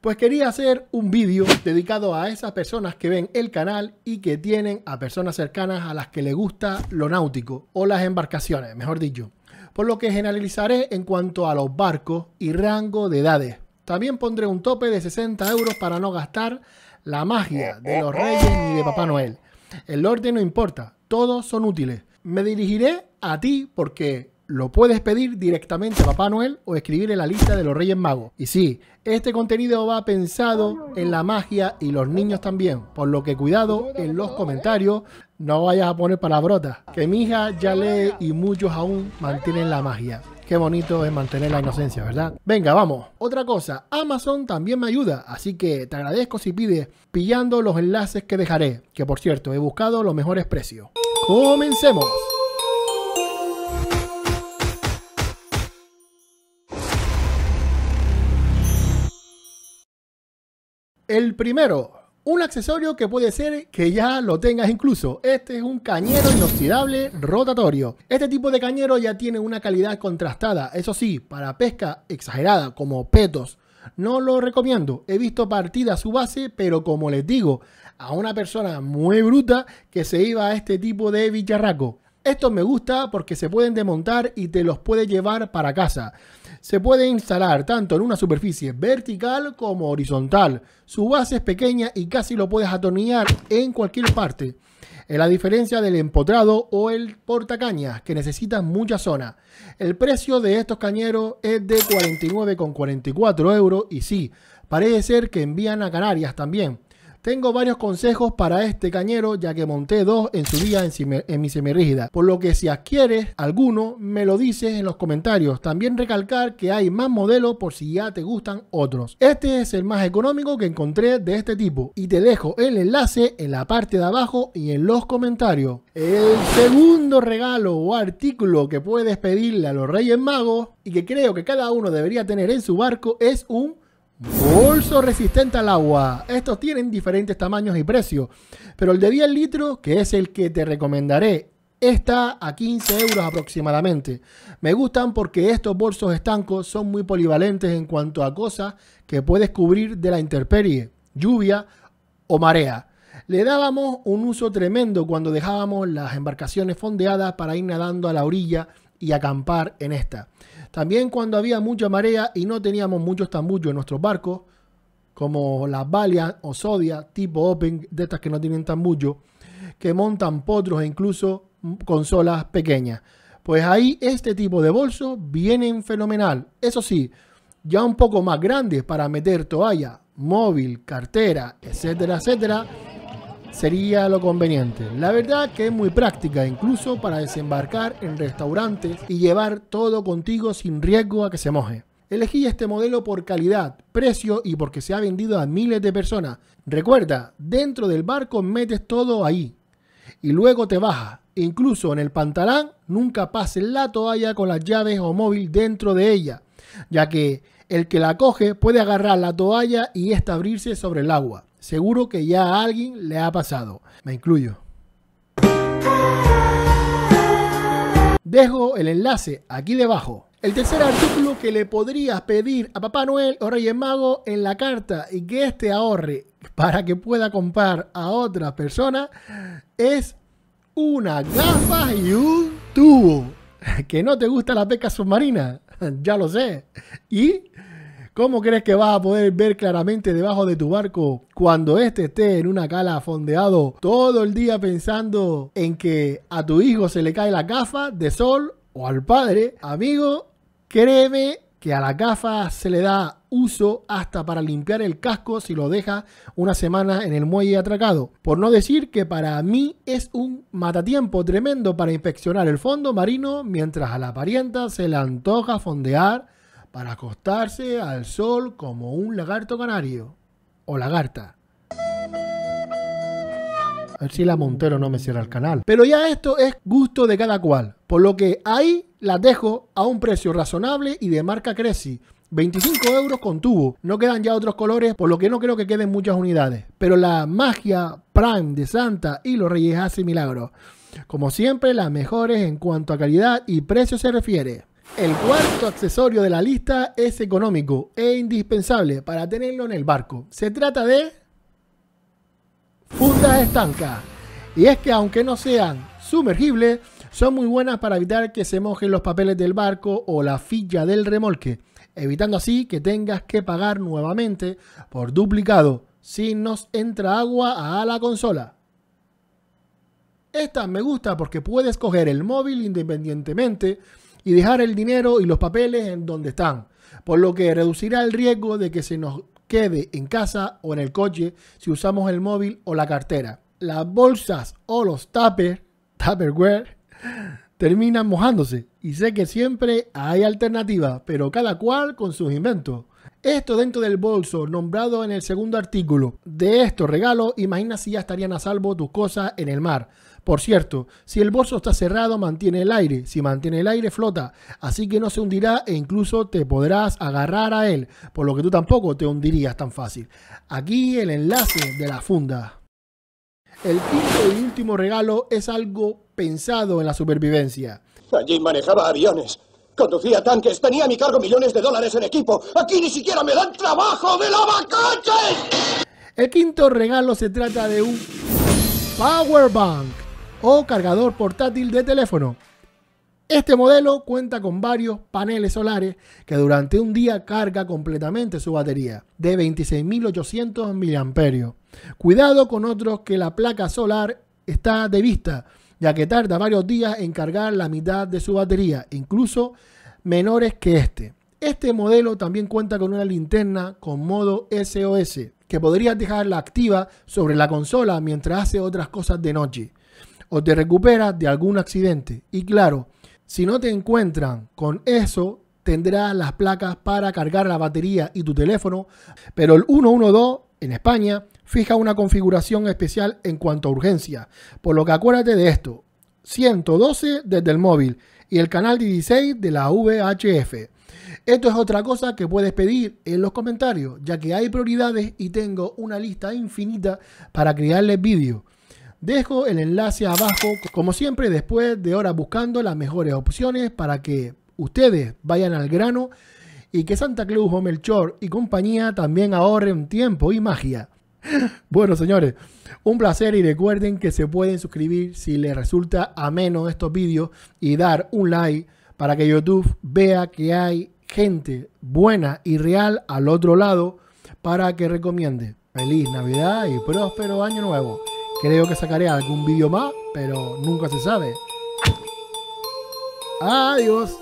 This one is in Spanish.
Pues quería hacer un vídeo dedicado a esas personas que ven el canal y que tienen a personas cercanas a las que les gusta lo náutico o las embarcaciones, mejor dicho. Por lo que generalizaré en cuanto a los barcos y rango de edades. También pondré un tope de 60 euros para no gastar la magia de los reyes ni de Papá Noel. El orden no importa, todos son útiles. Me dirigiré a ti porque lo puedes pedir directamente a Papá Noel o escribir en la lista de los Reyes Magos. Y sí, este contenido va pensado en la magia y los niños también, por lo que cuidado en los comentarios, no vayas a poner palabrotas, que mi hija ya lee y muchos aún mantienen la magia. Qué bonito es mantener la inocencia, ¿verdad? Venga, vamos. Otra cosa, Amazon también me ayuda, así que te agradezco si pides pillando los enlaces que dejaré, que por cierto, he buscado los mejores precios. Comencemos. El primero, un accesorio que puede ser que ya lo tengas incluso. Este es un cañero inoxidable rotatorio. Este tipo de cañero ya tiene una calidad contrastada. Eso sí, para pesca exagerada como petos, no lo recomiendo. He visto partida a su base, pero como les digo, a una persona muy bruta que se iba a este tipo de bicharraco. Estos me gusta porque se pueden desmontar y te los puedes llevar para casa. Se puede instalar tanto en una superficie vertical como horizontal. Su base es pequeña y casi lo puedes atornillar en cualquier parte. Es la diferencia del empotrado o el portacañas, que necesitan mucha zona. El precio de estos cañeros es de 49,44 euros y sí, parece ser que envían a Canarias también. Tengo varios consejos para este cañero, ya que monté dos en su día en, mi semirrígida. Por lo que si adquieres alguno, me lo dices en los comentarios. También recalcar que hay más modelos por si ya te gustan otros. Este es el más económico que encontré de este tipo. Y te dejo el enlace en la parte de abajo y en los comentarios. El segundo regalo o artículo que puedes pedirle a los Reyes Magos y que creo que cada uno debería tener en su barco es un Bolso resistente al agua. Estos tienen diferentes tamaños y precios, pero el de 10 litros, que es el que te recomendaré, está a 15 euros aproximadamente. Me gustan porque estos bolsos estancos son muy polivalentes en cuanto a cosas que puedes cubrir de la intemperie, lluvia o marea. Le dábamos un uso tremendo cuando dejábamos las embarcaciones fondeadas para ir nadando a la orilla y acampar en esta. También cuando había mucha marea y no teníamos muchos tambullos en nuestros barcos, como las Valiant o Sodia tipo Open, de estas que no tienen tambullo, que montan potros e incluso consolas pequeñas. Pues ahí este tipo de bolsos vienen fenomenal. Eso sí, ya un poco más grandes para meter toalla, móvil, cartera, etcétera, etcétera sería lo conveniente. La verdad que es muy práctica, incluso para desembarcar en restaurantes y llevar todo contigo sin riesgo a que se moje. Elegí este modelo por calidad, precio y porque se ha vendido a miles de personas. Recuerda, dentro del barco metes todo ahí y luego te bajas. Incluso en el pantalón nunca pases la toalla con las llaves o móvil dentro de ella, ya que el que la coge puede agarrar la toalla y esta abrirse sobre el agua. Seguro que ya a alguien le ha pasado. Me incluyo. Dejo el enlace aquí debajo. El tercer artículo que le podrías pedir a Papá Noel o Reyes Mago en la carta y que este ahorre para que pueda comprar a otra persona es una gafa y un tubo. ¿Que no te gusta la pesca submarina? Ya lo sé. Y ¿Cómo crees que vas a poder ver claramente debajo de tu barco cuando éste esté en una cala fondeado todo el día pensando en que a tu hijo se le cae la gafa de sol o al padre? Amigo, créeme que a la gafa se le da uso hasta para limpiar el casco si lo deja una semana en el muelle atracado. Por no decir que para mí es un matatiempo tremendo para inspeccionar el fondo marino mientras a la parienta se le antoja fondear para acostarse al sol como un lagarto canario o lagarta. A ver si la Montero no me cierra el canal. Pero ya esto es gusto de cada cual. Por lo que ahí la dejo a un precio razonable y de marca Creci. 25 euros con tubo. No quedan ya otros colores, por lo que no creo que queden muchas unidades. Pero la magia Prime de Santa y los Reyes hace milagros. Como siempre, las mejores en cuanto a calidad y precio se refiere. El cuarto accesorio de la lista es económico e indispensable para tenerlo en el barco. Se trata de fundas estancas. Y es que aunque no sean sumergibles, son muy buenas para evitar que se mojen los papeles del barco o la filla del remolque, evitando así que tengas que pagar nuevamente por duplicado si nos entra agua a la consola. Esta me gusta porque puedes coger el móvil independientemente y dejar el dinero y los papeles en donde están, por lo que reducirá el riesgo de que se nos quede en casa o en el coche si usamos el móvil o la cartera. Las bolsas o los tupper, tupperware, terminan mojándose y sé que siempre hay alternativas, pero cada cual con sus inventos. Esto dentro del bolso nombrado en el segundo artículo. De estos regalos, imagina si ya estarían a salvo tus cosas en el mar. Por cierto, si el bolso está cerrado, mantiene el aire. Si mantiene el aire, flota. Así que no se hundirá e incluso te podrás agarrar a él, por lo que tú tampoco te hundirías tan fácil. Aquí el enlace de la funda. El quinto y último regalo es algo pensado en la supervivencia. Allí manejaba aviones, conducía tanques, tenía a mi cargo millones de dólares en equipo. Aquí ni siquiera me dan trabajo de lavacoches. El quinto regalo se trata de un Power Bank o cargador portátil de teléfono. Este modelo cuenta con varios paneles solares que durante un día carga completamente su batería de 26.800 mAh. Cuidado con otros que la placa solar está de vista, ya que tarda varios días en cargar la mitad de su batería, incluso menores que este. Este modelo también cuenta con una linterna con modo SOS, que podrías dejarla activa sobre la consola mientras hace otras cosas de noche o te recuperas de algún accidente. Y claro, si no te encuentran con eso, tendrás las placas para cargar la batería y tu teléfono, pero el 112 en España fija una configuración especial en cuanto a urgencia, por lo que acuérdate de esto, 112 desde el móvil y el canal 16 de la VHF. Esto es otra cosa que puedes pedir en los comentarios, ya que hay prioridades y tengo una lista infinita para crearles vídeos. Dejo el enlace abajo, como siempre, después de horas buscando las mejores opciones para que ustedes vayan al grano y que Santa Claus o Melchor y compañía también ahorren tiempo y magia. Bueno, señores, un placer y recuerden que se pueden suscribir si les resulta ameno estos vídeos y dar un like para que YouTube vea que hay gente buena y real al otro lado para que recomiende. Feliz Navidad y próspero año nuevo. Creo que sacaré algún vídeo más, pero nunca se sabe. Adiós.